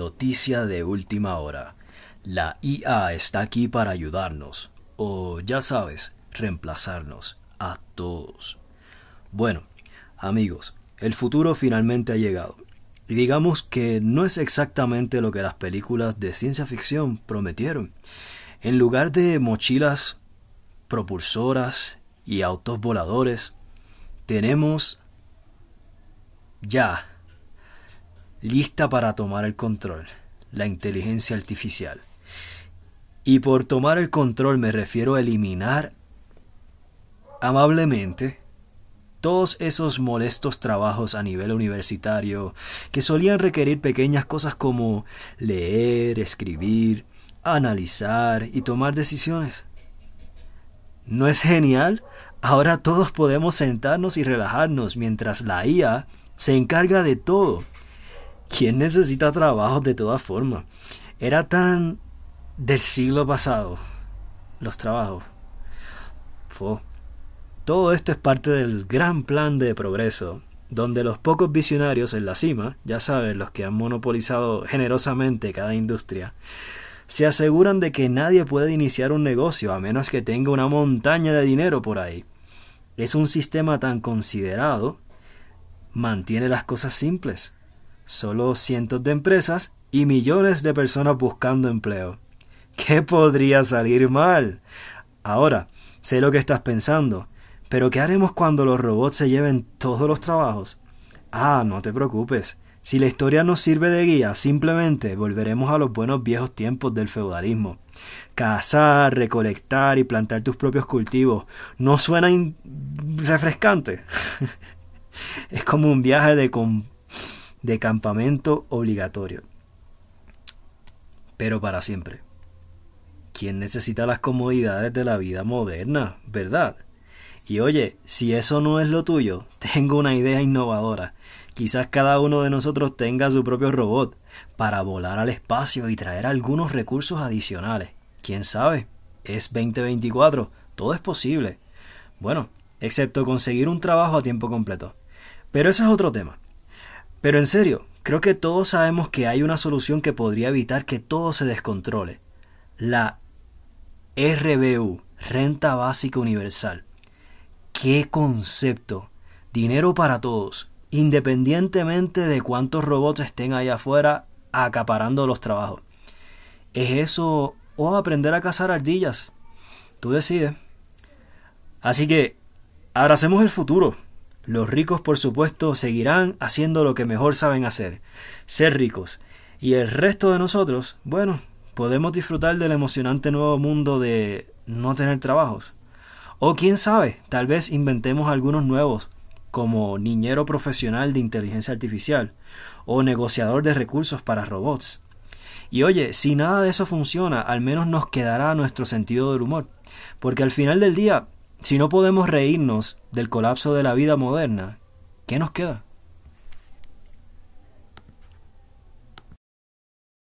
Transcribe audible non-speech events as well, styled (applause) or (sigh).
Noticia de última hora. La IA está aquí para ayudarnos, o ya sabes, reemplazarnos a todos. Bueno, amigos, el futuro finalmente ha llegado. Y digamos que no es exactamente lo que las películas de ciencia ficción prometieron. En lugar de mochilas propulsoras y autos voladores, tenemos ya lista para tomar el control, la inteligencia artificial. Y por tomar el control me refiero a eliminar amablemente todos esos molestos trabajos a nivel universitario que solían requerir pequeñas cosas como leer, escribir, analizar y tomar decisiones. ¿No es genial? Ahora todos podemos sentarnos y relajarnos mientras la IA se encarga de todo ¿Quién necesita trabajo de todas formas? Era tan del siglo pasado los trabajos. Fue. Todo esto es parte del gran plan de progreso, donde los pocos visionarios en la cima, ya saben, los que han monopolizado generosamente cada industria, se aseguran de que nadie puede iniciar un negocio a menos que tenga una montaña de dinero por ahí. Es un sistema tan considerado, mantiene las cosas simples solo cientos de empresas y millones de personas buscando empleo. ¿Qué podría salir mal? Ahora, sé lo que estás pensando, pero ¿qué haremos cuando los robots se lleven todos los trabajos? Ah, no te preocupes. Si la historia nos sirve de guía, simplemente volveremos a los buenos viejos tiempos del feudalismo. Cazar, recolectar y plantar tus propios cultivos. ¿No suena refrescante? (laughs) es como un viaje de, com de campamento obligatorio. Pero para siempre. ¿Quién necesita las comodidades de la vida moderna, verdad? Y oye, si eso no es lo tuyo, (laughs) tengo una idea innovadora. Quizás cada uno de nosotros tenga su propio robot para volar al espacio y traer algunos recursos adicionales. ¿Quién sabe? Es 2024, todo es posible. Bueno, excepto conseguir un trabajo a tiempo completo. Pero eso es otro tema. Pero en serio, creo que todos sabemos que hay una solución que podría evitar que todo se descontrole. La RBU, Renta Básica Universal. ¡Qué concepto! Dinero para todos, independientemente de cuántos robots estén allá afuera acaparando los trabajos. ¿Es eso o aprender a cazar ardillas? Tú decides. Así que, abracemos el futuro. Los ricos, por supuesto, seguirán haciendo lo que mejor saben hacer, ser ricos. Y el resto de nosotros, bueno, podemos disfrutar del emocionante nuevo mundo de no tener trabajos. O quién sabe, tal vez inventemos algunos nuevos, como niñero profesional de inteligencia artificial o negociador de recursos para robots. Y oye, si nada de eso funciona, al menos nos quedará nuestro sentido del humor, porque al final del día si no podemos reírnos del colapso de la vida moderna, ¿qué nos queda?